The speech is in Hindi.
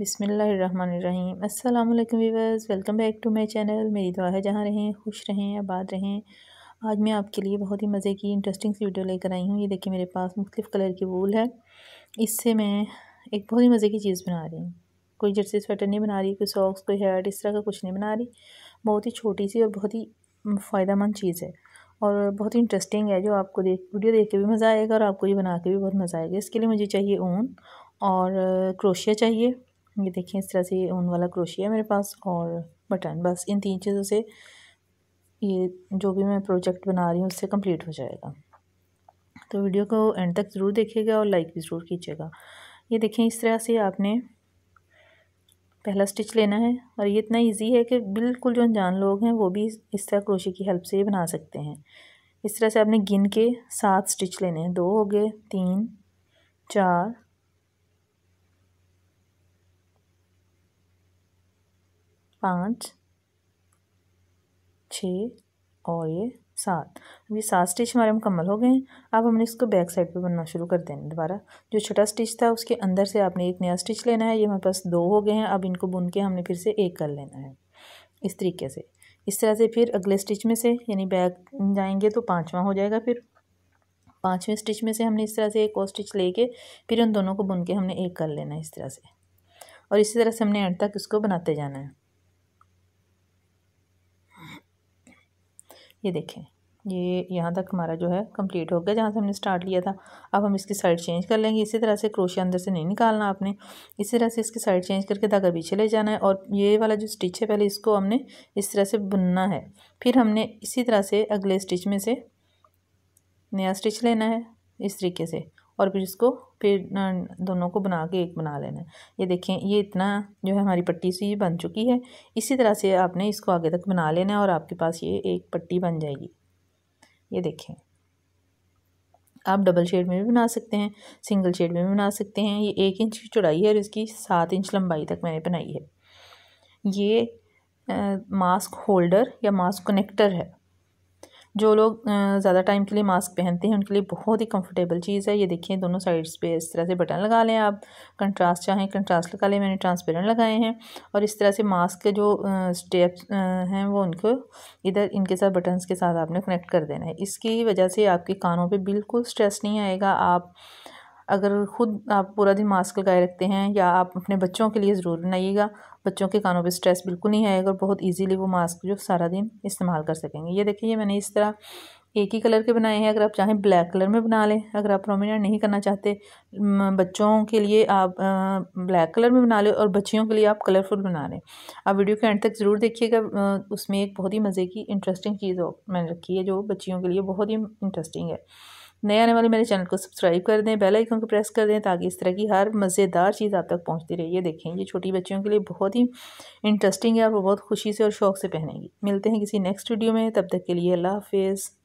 बिसमीम अल्लाम viewers welcome back to my channel मेरी दुआ है जहाँ रहें खुश रहें आबाद रहें आज मैं आपके लिए बहुत ही मज़े की इंटरेस्टिंग सी वीडियो लेकर आई हूँ ये देखिए मेरे पास मुख्तफ कलर की वूल है इससे मैं एक बहुत ही मज़े की चीज़ बना रही हूँ कोई जर्सी स्वेटर नहीं बना रही कोई सॉक्स कोई हेयर इस तरह का कुछ नहीं बना रही बहुत ही छोटी सी और बहुत ही फ़ायदा मंद चीज़ है और बहुत ही इंटरेस्टिंग है जो आपको देख वीडियो देख के भी मज़ा आएगा और आपको ये बना के भी बहुत मज़ा आएगा इसके लिए मुझे चाहिए ऊन और क्रोशिया चाहिए ये देखिए इस तरह से ऊन वाला क्रोशिया मेरे पास और बटन बस इन तीन चीज़ों से ये जो भी मैं प्रोजेक्ट बना रही हूँ उससे कंप्लीट हो जाएगा तो वीडियो को एंड तक ज़रूर देखिएगा और लाइक भी ज़रूर कीजिएगा ये देखें इस तरह से आपने पहला स्टिच लेना है और ये इतना इजी है कि बिल्कुल जो अनजान लोग हैं वो भी इस तरह क्रोशे की हेल्प से ही बना सकते हैं इस तरह से आपने गिन के सात स्टिच लेने हैं दो हो गए तीन चार पाँच छः और ये सात अब ये सात स्टिच हमारे मुकम्मल हो गए हैं अब हमने इसको बैक साइड पे बनना शुरू कर देना दोबारा जो छोटा स्टिच था उसके अंदर से आपने एक नया स्टिच लेना है ये हमारे पास दो हो गए हैं अब इनको बुन के हमने फिर से एक कर लेना है इस तरीके से इस तरह से फिर अगले स्टिच में से यानी बैक जाएंगे तो पाँचवा हो जाएगा फिर पाँचवें स्टिच में से हमने इस तरह से एक और स्टिच के फिर उन दोनों को बुन के हमने एक कर लेना है इस तरह से और इसी तरह से हमने एंड तक इसको बनाते जाना है ये देखें ये यहाँ तक हमारा जो है कंप्लीट हो गया जहाँ से हमने स्टार्ट लिया था अब हम इसकी साइड चेंज कर लेंगे इसी तरह से क्रोशिया अंदर से नहीं निकालना आपने इसी तरह से इसकी साइड चेंज करके धागा पीछे ले जाना है और ये वाला जो स्टिच है पहले इसको हमने इस तरह से बुनना है फिर हमने इसी तरह से अगले स्टिच में से नया स्टिच लेना है इस तरीके से और फिर इसको फिर दोनों को बना के एक बना लेना है ये देखें ये इतना जो है हमारी पट्टी सी बन चुकी है इसी तरह से आपने इसको आगे तक बना लेना है और आपके पास ये एक पट्टी बन जाएगी ये देखें आप डबल शेड में भी बना सकते हैं सिंगल शेड में भी बना सकते हैं ये एक इंच की चौड़ाई है और इसकी सात इंच लंबाई तक मैंने बनाई है ये मास्क होल्डर या मास्क कनेक्टर है जो लोग ज़्यादा टाइम के लिए मास्क पहनते हैं उनके लिए बहुत ही कंफर्टेबल चीज़ है ये देखिए दोनों साइड्स पे इस तरह से बटन लगा लें आप कंट्रास्ट चाहें कंट्रास्ट लगा लें मैंने ट्रांसपेरेंट लगाए हैं और इस तरह से मास्क के जो स्टेप्स हैं वो उनको इधर इनके साथ बटन्स के साथ आपने कनेक्ट कर देना है इसकी वजह से आपके कानों पर बिल्कुल स्ट्रेस नहीं आएगा आप अगर ख़ुद आप पूरा दिन मास्क लगाए रखते हैं या आप अपने बच्चों के लिए ज़रूर बनाइएगा बच्चों के कानों पे स्ट्रेस बिल्कुल नहीं आएगा और बहुत इजीली वो मास्क जो सारा दिन इस्तेमाल कर सकेंगे ये देखिए मैंने इस तरह एक ही कलर के बनाए हैं अगर आप चाहें ब्लैक कलर में बना लें अगर आप प्रोमिनेंट नहीं करना चाहते बच्चों के लिए आप ब्लैक कलर में बना लें और बच्चियों के लिए आप कलरफुल बना लें आप वीडियो के एंड तक ज़रूर देखिएगा उसमें एक बहुत ही मज़े की इंटरेस्टिंग चीज़ मैंने रखी है जो बच्चियों के लिए बहुत ही इंटरेस्टिंग है नए आने वाले मेरे चैनल को सब्सक्राइब कर दें बेल आइकन को प्रेस कर दें ताकि इस तरह की हर मज़ेदार चीज़ आप तक पहुंचती रहे ये देखें ये छोटी बच्चियों के लिए बहुत ही इंटरेस्टिंग है और वो बहुत खुशी से और शौक से पहनेंगी मिलते हैं किसी नेक्स्ट वीडियो में तब तक के लिए अल्लाह हाफिज़